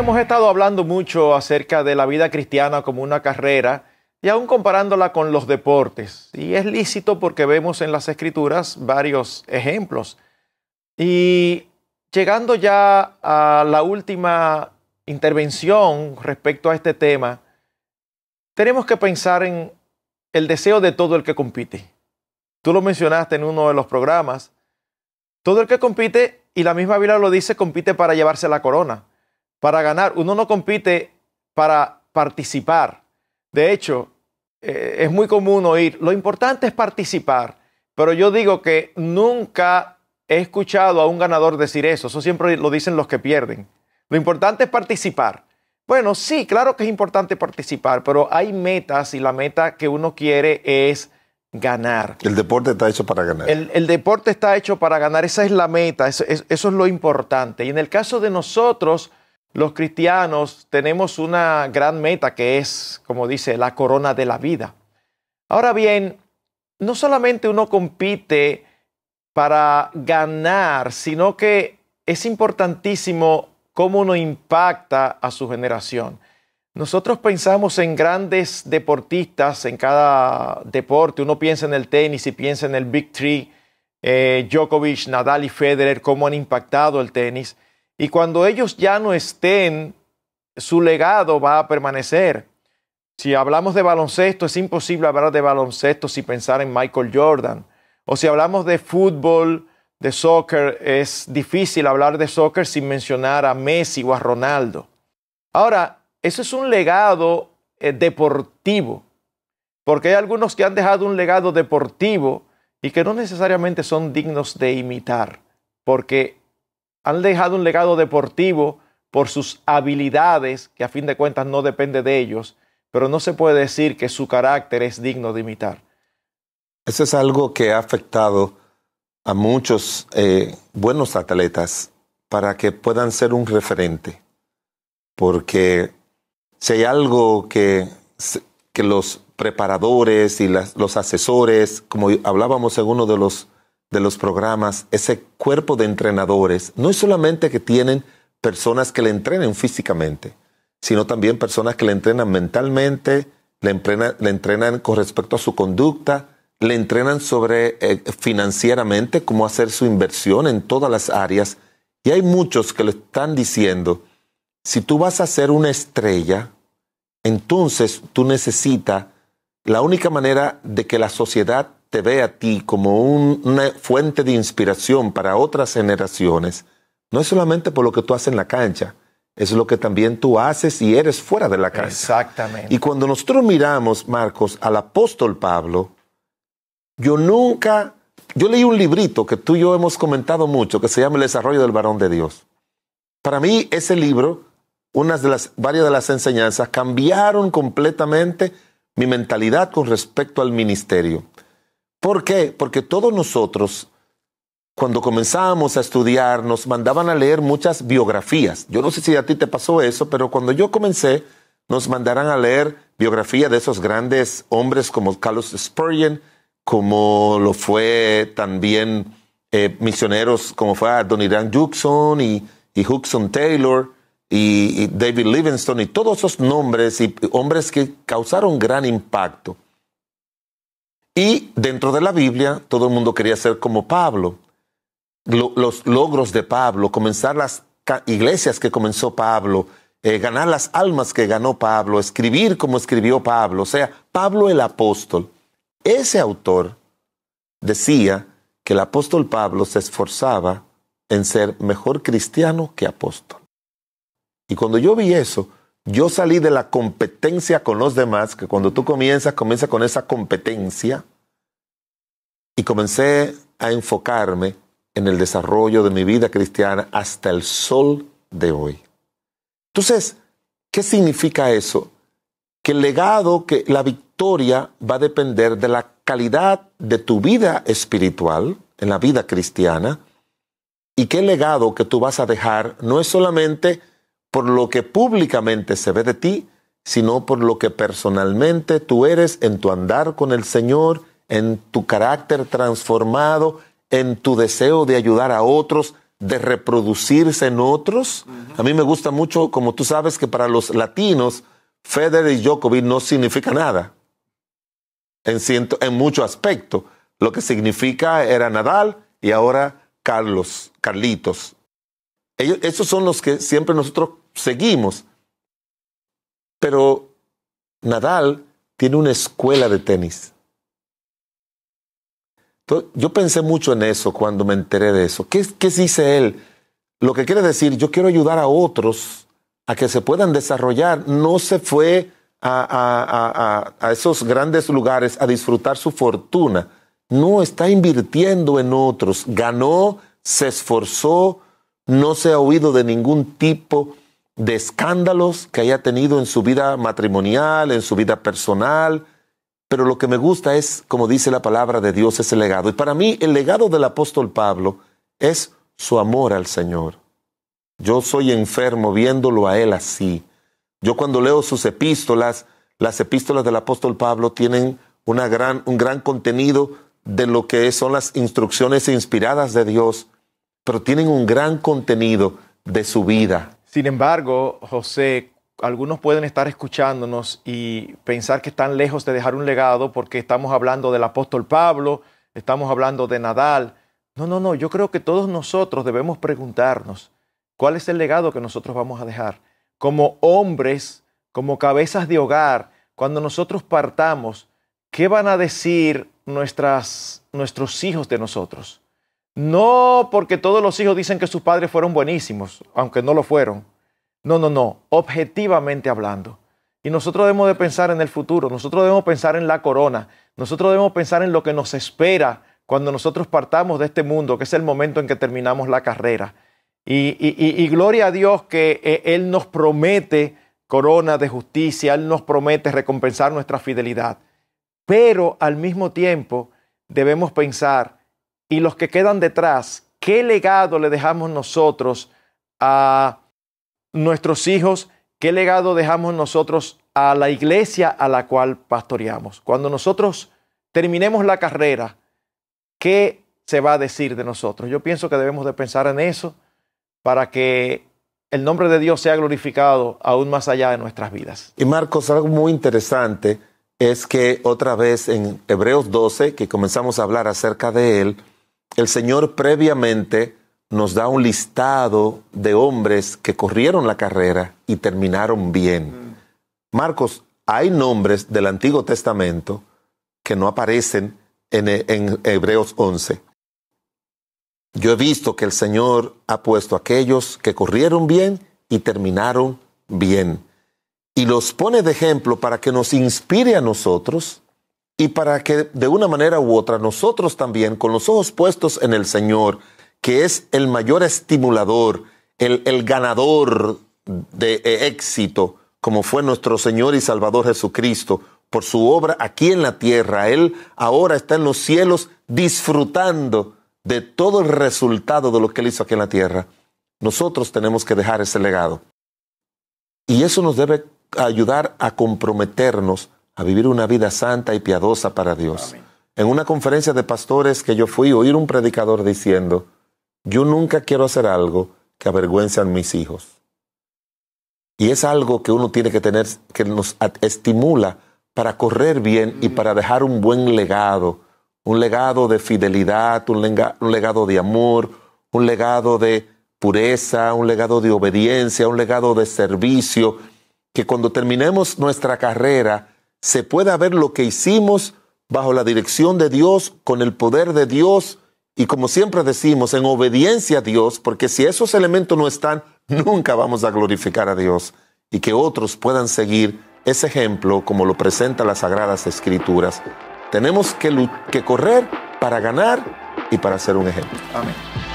hemos estado hablando mucho acerca de la vida cristiana como una carrera y aún comparándola con los deportes. Y es lícito porque vemos en las escrituras varios ejemplos. Y llegando ya a la última intervención respecto a este tema, tenemos que pensar en el deseo de todo el que compite. Tú lo mencionaste en uno de los programas. Todo el que compite, y la misma Biblia lo dice, compite para llevarse la corona para ganar. Uno no compite para participar. De hecho, eh, es muy común oír, lo importante es participar, pero yo digo que nunca he escuchado a un ganador decir eso. Eso siempre lo dicen los que pierden. Lo importante es participar. Bueno, sí, claro que es importante participar, pero hay metas y la meta que uno quiere es ganar. El deporte está hecho para ganar. El, deporte está hecho para ganar, esa es la meta, eso, es lo importante. Y en el caso de nosotros, los cristianos tenemos una gran meta que es, como dice, la corona de la vida. Ahora bien, no solamente uno compite para ganar, sino que es importantísimo cómo uno impacta a su generación. Nosotros pensamos en grandes deportistas en cada deporte. Uno piensa en el tenis y piensa en el Big Three, eh, Djokovic, Nadal y Federer, cómo han impactado el tenis. Y cuando ellos ya no estén, su legado va a permanecer. Si hablamos de baloncesto, es imposible hablar de baloncesto sin pensar en Michael Jordan. O si hablamos de fútbol, de soccer, es difícil hablar de soccer sin mencionar a Messi o a Ronaldo. Ahora, eso es un legado eh, deportivo, porque hay algunos que han dejado un legado deportivo y que no necesariamente son dignos de imitar, porque han dejado un legado deportivo por sus habilidades, que a fin de cuentas no depende de ellos, pero no se puede decir que su carácter es digno de imitar. Eso es algo que ha afectado a muchos eh, buenos atletas para que puedan ser un referente, porque si hay algo que, que los preparadores y los asesores, como hablábamos en uno de los de los programas, ese cuerpo de entrenadores, no es solamente que tienen personas que le entrenen físicamente, sino también personas que le entrenan mentalmente, le, entrenan, le entrenan con respecto a su conducta, le entrenan sobre eh, financieramente cómo hacer su inversión en todas las áreas. Y hay muchos que le están diciendo, si tú vas a ser una estrella, entonces tú necesitas, la única manera de que la sociedad te ve a ti como una fuente de inspiración para otras generaciones, no es solamente por lo que tú haces en la cancha, es lo que también tú haces y eres fuera de la cancha. Exactamente. Y cuando nosotros miramos, Marcos, al apóstol Pablo, yo nunca, yo leí un librito que tú y yo hemos comentado mucho, que se llama El desarrollo del varón de Dios. Para mí ese libro, unas de las, varias de las enseñanzas cambiaron completamente mi mentalidad con respecto al ministerio. ¿Por qué? Porque todos nosotros, cuando comenzábamos a estudiar, nos mandaban a leer muchas biografías. Yo no sé si a ti te pasó eso, pero cuando yo comencé, nos mandaron a leer biografías de esos grandes hombres como Carlos Spurgeon, como lo fue también eh, misioneros como fue Don Irán Juxon y, y Taylor y, y, David Livingstone y todos esos nombres y hombres que causaron gran impacto. Y dentro de la Biblia, todo el mundo quería ser como Pablo. los logros de Pablo, comenzar las iglesias que comenzó Pablo, eh, ganar las almas que ganó Pablo, escribir como escribió Pablo, o sea, Pablo el apóstol. Ese autor decía que el apóstol Pablo se esforzaba en ser mejor cristiano que apóstol. Y cuando yo vi eso, yo salí de la competencia con los demás, que cuando tú comienzas, comienza con esa competencia, y comencé a enfocarme en el desarrollo de mi vida cristiana hasta el sol de hoy. Entonces, ¿qué significa eso? Que el legado, que la victoria va a depender de la calidad de tu vida espiritual, en la vida cristiana, y qué legado que tú vas a dejar no es solamente por lo que públicamente se ve de ti, sino por lo que personalmente tú eres en tu andar con el Señor, en tu carácter transformado, en tu deseo de ayudar a otros, de reproducirse en otros. A mí me gusta mucho, como tú sabes, que para los latinos, Federer y Djokovic no significa nada. En, ciento, en mucho aspecto. Lo que significa era Nadal y ahora Carlos, Carlitos. esos son los que siempre nosotros seguimos. Pero Nadal tiene una escuela de tenis yo pensé mucho en eso cuando me enteré de eso. ¿Qué, dice él? Lo que quiere decir, yo quiero ayudar a otros a que se puedan desarrollar. No se fue a, a, esos grandes lugares a disfrutar su fortuna. No, está invirtiendo en otros. Ganó, se esforzó, no se ha oído de ningún tipo de escándalos que haya tenido en su vida matrimonial, en su vida personal, pero lo que me gusta es, como dice la palabra de Dios, ese legado. Y para mí el legado del apóstol Pablo es su amor al Señor. Yo soy enfermo viéndolo a Él así. Yo cuando leo sus epístolas, las epístolas del apóstol Pablo tienen una gran, un gran contenido de lo que son las instrucciones inspiradas de Dios, pero tienen un gran contenido de su vida. Sin embargo, José, algunos pueden estar escuchándonos y pensar que están lejos de dejar un legado porque estamos hablando del apóstol Pablo, estamos hablando de Nadal. No, no, no, yo creo que todos nosotros debemos preguntarnos cuál es el legado que nosotros vamos a dejar. Como hombres, como cabezas de hogar, cuando nosotros partamos, ¿qué van a decir nuestros hijos de nosotros? No porque todos los hijos dicen que sus padres fueron buenísimos, aunque no lo fueron no, no, no, objetivamente hablando. Y nosotros debemos de pensar en el futuro, nosotros debemos pensar en la corona, nosotros debemos pensar en lo que nos espera cuando nosotros partamos de este mundo, que es el momento en que terminamos la carrera. Y, gloria a Dios que eh, Él nos promete corona de justicia, Él nos promete recompensar nuestra fidelidad. Pero al mismo tiempo debemos pensar, y los que quedan detrás, ¿qué legado le dejamos nosotros a nuestros hijos, qué legado dejamos nosotros a la iglesia a la cual pastoreamos. Cuando nosotros terminemos la carrera, ¿qué se va a decir de nosotros? Yo pienso que debemos de pensar en eso para que el nombre de Dios sea glorificado aún más allá de nuestras vidas. Y Marcos, algo muy interesante es que otra vez en Hebreos 12, que comenzamos a hablar acerca de él, el Señor previamente nos da un listado de hombres que corrieron la carrera y terminaron bien. Mm. Marcos, hay nombres del Antiguo Testamento que no aparecen en, Hebreos 11. Yo he visto que el Señor ha puesto a aquellos que corrieron bien y terminaron bien. Y los pone de ejemplo para que nos inspire a nosotros y para que de una manera u otra nosotros también, con los ojos puestos en el Señor, que es el mayor estimulador, el, ganador de eh, éxito, como fue nuestro Señor y Salvador Jesucristo, por su obra aquí en la tierra. Él ahora está en los cielos disfrutando de todo el resultado de lo que él hizo aquí en la tierra. Nosotros tenemos que dejar ese legado. Y eso nos debe ayudar a comprometernos a vivir una vida santa y piadosa para Dios. En una conferencia de pastores que yo fui, oír un predicador diciendo, yo nunca quiero hacer algo que avergüence a mis hijos. Y es algo que uno tiene que tener, que nos estimula para correr bien y para dejar un buen legado, un legado de fidelidad, un, un legado de amor, un legado de pureza, un legado de obediencia, un legado de servicio, que cuando terminemos nuestra carrera se pueda ver lo que hicimos bajo la dirección de Dios, con el poder de Dios, y como siempre decimos, en obediencia a Dios, porque si esos elementos no están, nunca vamos a glorificar a Dios y que otros puedan seguir ese ejemplo como lo presenta las Sagradas Escrituras. Tenemos que, que correr para ganar y para ser un ejemplo. Amén.